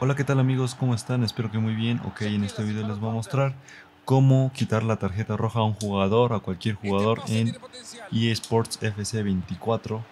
Hola, ¿qué tal amigos? ¿Cómo están? Espero que muy bien. Ok, en este video les voy a mostrar cómo quitar la tarjeta roja a un jugador, a cualquier este jugador en eSports FC 24.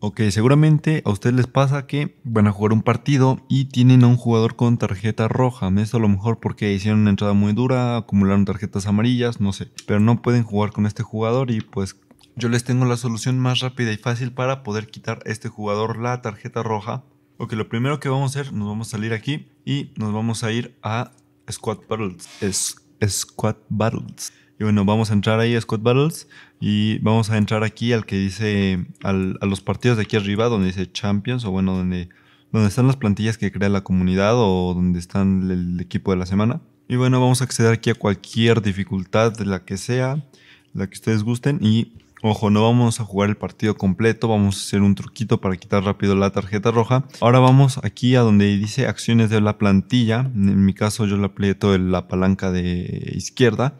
Ok, seguramente a ustedes les pasa que van a jugar un partido y tienen a un jugador con tarjeta roja. Esto a lo mejor porque hicieron una entrada muy dura, acumularon tarjetas amarillas, no sé. Pero no pueden jugar con este jugador y pues yo les tengo la solución más rápida y fácil para poder quitar a este jugador la tarjeta roja Ok, lo primero que vamos a hacer, nos vamos a salir aquí y nos vamos a ir a Squad Battles. Es, squad Battles. Y bueno, vamos a entrar ahí a Squad Battles y vamos a entrar aquí al que dice, a los partidos de aquí arriba donde dice Champions o bueno, donde, donde están las plantillas que crea la comunidad o donde están el equipo de la semana. Y bueno, vamos a acceder aquí a cualquier dificultad, la que sea, la que ustedes gusten y Ojo, no vamos a jugar el partido completo, vamos a hacer un truquito para quitar rápido la tarjeta roja. Ahora vamos aquí a donde dice acciones de la plantilla, en mi caso yo le aprieto la palanca de izquierda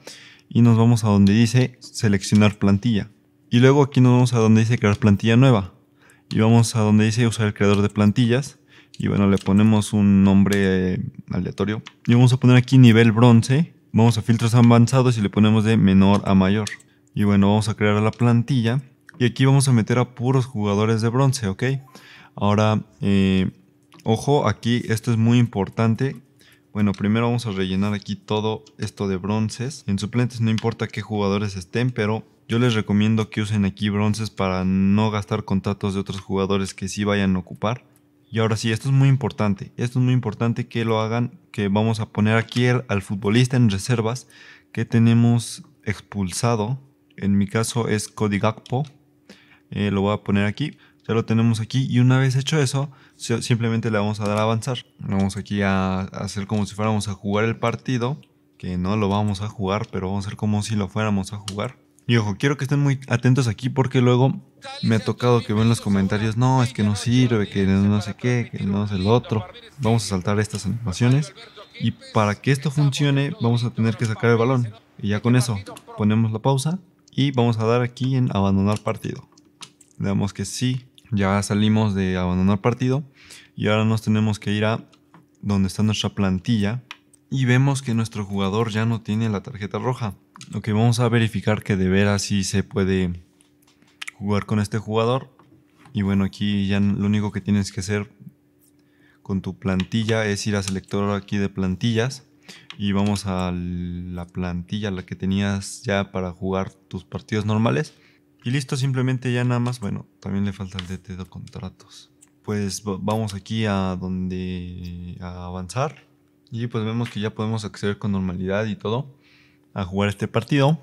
y nos vamos a donde dice seleccionar plantilla. Y luego aquí nos vamos a donde dice crear plantilla nueva y vamos a donde dice usar el creador de plantillas y bueno, le ponemos un nombre eh, aleatorio y vamos a poner aquí nivel bronce. Vamos a filtros avanzados y le ponemos de menor a mayor. Y bueno, vamos a crear la plantilla. Y aquí vamos a meter a puros jugadores de bronce, ¿ok? Ahora, eh, ojo, aquí esto es muy importante. Bueno, primero vamos a rellenar aquí todo esto de bronces. En suplentes no importa qué jugadores estén, pero yo les recomiendo que usen aquí bronces para no gastar contratos de otros jugadores que sí vayan a ocupar. Y ahora sí, esto es muy importante. Esto es muy importante que lo hagan, que vamos a poner aquí al futbolista en reservas que tenemos expulsado en mi caso es Codigakpo. Eh, lo voy a poner aquí. Ya lo tenemos aquí y una vez hecho eso, simplemente le vamos a dar a avanzar. Vamos aquí a hacer como si fuéramos a jugar el partido, que no lo vamos a jugar, pero vamos a hacer como si lo fuéramos a jugar. Y ojo, quiero que estén muy atentos aquí porque luego me ha tocado que ven los comentarios, no, es que no sirve, que no sé qué, que no es el otro. Vamos a saltar estas animaciones y para que esto funcione vamos a tener que sacar el balón. Y ya con eso ponemos la pausa y vamos a dar aquí en abandonar partido. Le damos que sí, ya salimos de abandonar partido y ahora nos tenemos que ir a donde está nuestra plantilla y vemos que nuestro jugador ya no tiene la tarjeta roja. lo que vamos a verificar que de veras sí se puede jugar con este jugador. Y bueno, aquí ya lo único que tienes que hacer con tu plantilla es ir a selector aquí de plantillas y vamos a la plantilla, la que tenías ya para jugar tus partidos normales. Y listo, simplemente ya nada más, bueno, también le falta el DT de contratos. Pues vamos aquí a donde a avanzar y pues vemos que ya podemos acceder con normalidad y todo a jugar este partido.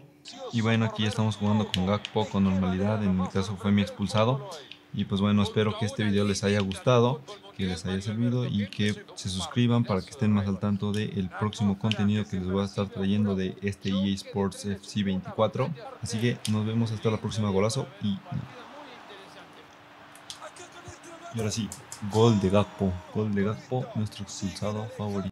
Y bueno, aquí ya estamos jugando con Gakpo con normalidad, en mi caso fue mi expulsado. Y pues bueno, espero que este video les haya gustado, que les haya servido y que se suscriban para que estén más al tanto del próximo contenido que les voy a estar trayendo de este EA Sports FC 24. Así que nos vemos hasta la próxima golazo y... Y ahora sí, gol de Gakpo, gol de Gakpo, nuestro expulsado favorito.